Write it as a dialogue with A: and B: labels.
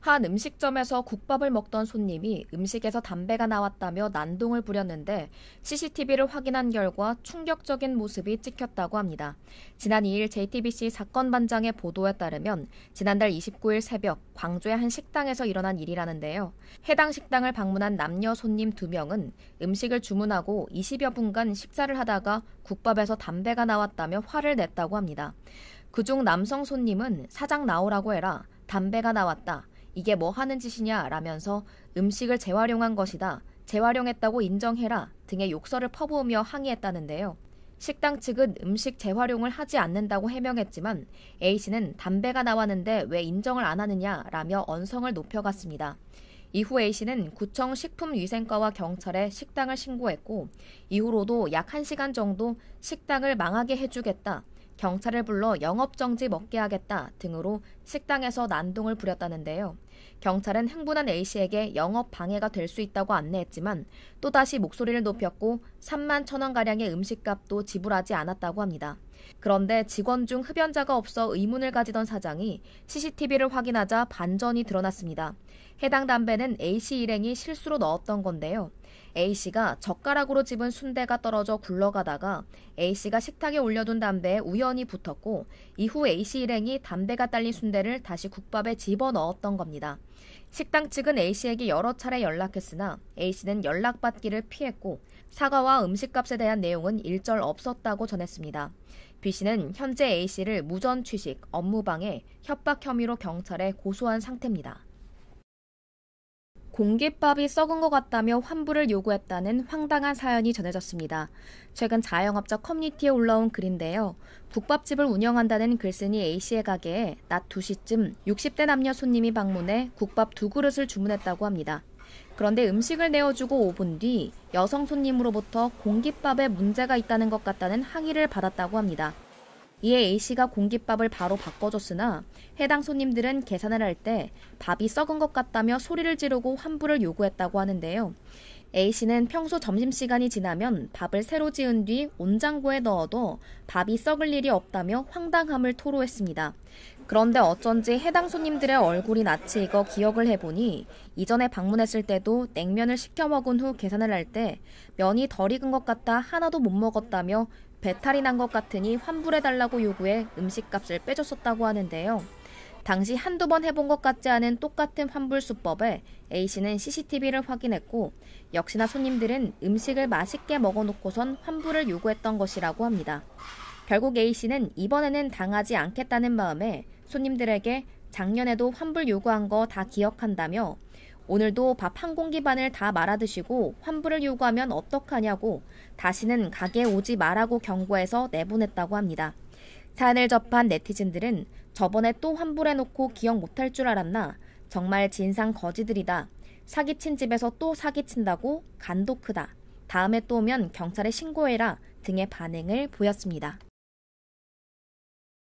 A: 한 음식점에서 국밥을 먹던 손님이 음식에서 담배가 나왔다며 난동을 부렸는데 CCTV를 확인한 결과 충격적인 모습이 찍혔다고 합니다. 지난 2일 JTBC 사건 반장의 보도에 따르면 지난달 29일 새벽 광주의 한 식당에서 일어난 일이라는데요. 해당 식당을 방문한 남녀 손님 두명은 음식을 주문하고 20여 분간 식사를 하다가 국밥에서 담배가 나왔다며 화를 냈다고 합니다. 그 중 남성 손님은 사장 나오라고 해라, 담배가 나왔다, 이게 뭐 하는 짓이냐 라면서 음식을 재활용한 것이다. 재활용했다고 인정해라 등의 욕설을 퍼부으며 항의했다는데요. 식당 측은 음식 재활용을 하지 않는다고 해명했지만 A씨는 담배가 나왔는데 왜 인정을 안 하느냐라며 언성을 높여갔습니다. 이후 A씨는 구청 식품위생과와 경찰에 식당을 신고했고 이후로도 약 1시간 정도 식당을 망하게 해주겠다. 경찰을 불러 영업정지 먹게 하겠다 등으로 식당에서 난동을 부렸다는데요. 경찰은 흥분한 A씨에게 영업 방해가 될 수 있다고 안내했지만 또다시 목소리를 높였고 3만 천원가량의 음식값도 지불하지 않았다고 합니다. 그런데 직원 중 흡연자가 없어 의문을 가지던 사장이 CCTV를 확인하자 반전이 드러났습니다. 해당 담배는 A씨 일행이 실수로 넣었던 건데요. A씨가 젓가락으로 집은 순대가 떨어져 굴러가다가 A씨가 식탁에 올려둔 담배에 우연히 붙었고 이후 A씨 일행이 담배가 딸린 순대를 다시 국밥에 집어넣었던 겁니다. 식당 측은 A씨에게 여러 차례 연락했으나 A씨는 연락받기를 피했고 사과와 음식값에 대한 내용은 일절 없었다고 전했습니다. B씨는 현재 A씨를 무전 취식, 업무방해, 협박 혐의로 경찰에 고소한 상태입니다. 공깃밥이 썩은 것 같다며 환불을 요구했다는 황당한 사연이 전해졌습니다. 최근 자영업자 커뮤니티에 올라온 글인데요. 국밥집을 운영한다는 글쓴이 A씨의 가게에 낮 2시쯤 60대 남녀 손님이 방문해 국밥 두 그릇을 주문했다고 합니다. 그런데 음식을 내어주고 5분 뒤 여성 손님으로부터 공깃밥에 문제가 있다는 것 같다는 항의를 받았다고 합니다. 이에 A씨가 공깃밥을 바로 바꿔줬으나 해당 손님들은 계산을 할 때 밥이 썩은 것 같다며 소리를 지르고 환불을 요구했다고 하는데요. A씨는 평소 점심시간이 지나면 밥을 새로 지은 뒤 온장고에 넣어도 밥이 썩을 일이 없다며 황당함을 토로했습니다. 그런데 어쩐지 해당 손님들의 얼굴이 낯이 익어 기억을 해보니 이전에 방문했을 때도 냉면을 시켜 먹은 후 계산을 할 때 면이 덜 익은 것 같아 하나도 못 먹었다며 배탈이 난 것 같으니 환불해달라고 요구해 음식값을 빼줬었다고 하는데요. 당시 한두 번 해본 것 같지 않은 똑같은 환불 수법에 A씨는 CCTV를 확인했고 역시나 손님들은 음식을 맛있게 먹어놓고선 환불을 요구했던 것이라고 합니다. 결국 A씨는 이번에는 당하지 않겠다는 마음에 손님들에게 작년에도 환불 요구한 거 다 기억한다며 오늘도 밥 한 공기 반을 다 말아 드시고 환불을 요구하면 어떡하냐고 다시는 가게 오지 말라고 경고해서 내보냈다고 합니다. 사안을 접한 네티즌들은 저번에 또 환불해놓고 기억 못할 줄 알았나 정말 진상 거지들이다. 사기친 집에서 또 사기친다고 간도 크다. 다음에 또 오면 경찰에 신고해라 등의 반응을 보였습니다.